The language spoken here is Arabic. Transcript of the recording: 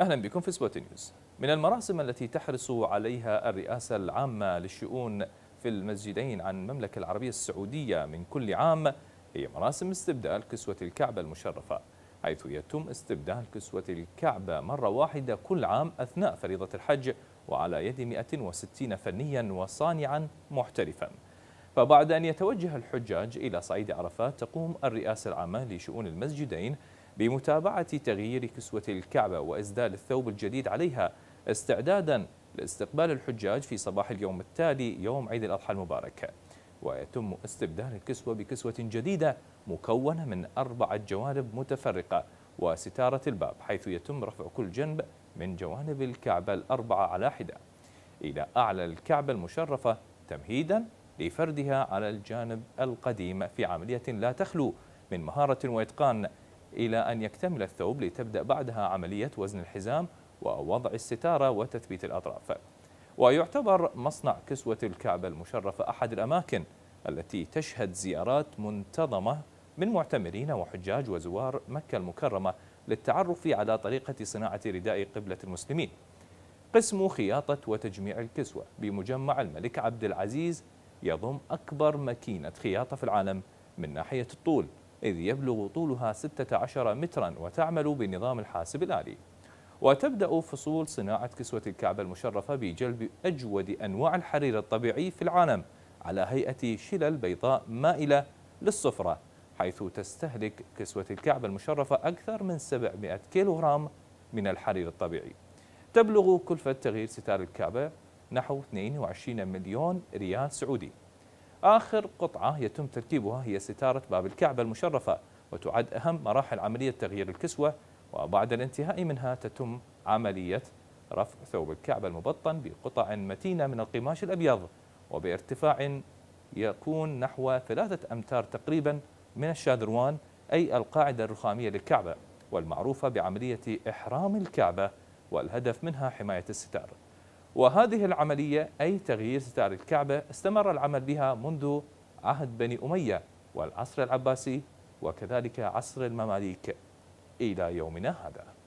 أهلا بكم في سبوت نيوز من المراسم التي تحرص عليها الرئاسة العامة للشؤون في المسجدين عن المملكة العربية السعودية من كل عام هي مراسم استبدال كسوة الكعبة المشرفة حيث يتم استبدال كسوة الكعبة مرة واحدة كل عام أثناء فريضة الحج وعلى يد 160 فنيا وصانعا محترفا فبعد أن يتوجه الحجاج إلى صعيد عرفات تقوم الرئاسة العامة لشؤون المسجدين بمتابعة تغيير كسوة الكعبة وإسدال الثوب الجديد عليها استعدادا لاستقبال الحجاج في صباح اليوم التالي يوم عيد الأضحى المبارك ويتم استبدال الكسوة بكسوة جديدة مكونة من أربعة جوانب متفرقة وستارة الباب حيث يتم رفع كل جنب من جوانب الكعبة الأربعة على حدة إلى أعلى الكعبة المشرفة تمهيدا لفردها على الجانب القديم في عملية لا تخلو من مهارة وإتقان إلى أن يكتمل الثوب لتبدأ بعدها عملية وزن الحزام ووضع الستارة وتثبيت الأطراف ويعتبر مصنع كسوة الكعبة المشرفة أحد الأماكن التي تشهد زيارات منتظمة من معتمرين وحجاج وزوار مكة المكرمة للتعرف على طريقة صناعة رداء قبلة المسلمين قسم خياطة وتجميع الكسوة بمجمع الملك عبد العزيز يضم أكبر ماكينة خياطة في العالم من ناحية الطول إذ يبلغ طولها 16 مترا وتعمل بنظام الحاسب الآلي وتبدأ فصول صناعة كسوة الكعبة المشرفة بجلب أجود أنواع الحرير الطبيعي في العالم على هيئة شلل بيضاء مائلة للصفرة حيث تستهلك كسوة الكعبة المشرفة أكثر من 700 كيلوغرام من الحرير الطبيعي تبلغ كلفة تغيير ستار الكعبة نحو 22 مليون ريال سعودي آخر قطعة يتم تركيبها هي ستارة باب الكعبة المشرفة وتعد أهم مراحل عملية تغيير الكسوة وبعد الانتهاء منها تتم عملية رفع ثوب الكعبة المبطن بقطع متينة من القماش الأبيض وبارتفاع يكون نحو ثلاثة أمتار تقريبا من الشاذروان أي القاعدة الرخامية للكعبة والمعروفة بعملية إحرام الكعبة والهدف منها حماية الستار وهذه العملية أي تغيير ستار الكعبة استمر العمل بها منذ عهد بني أمية والعصر العباسي وكذلك عصر المماليك إلى يومنا هذا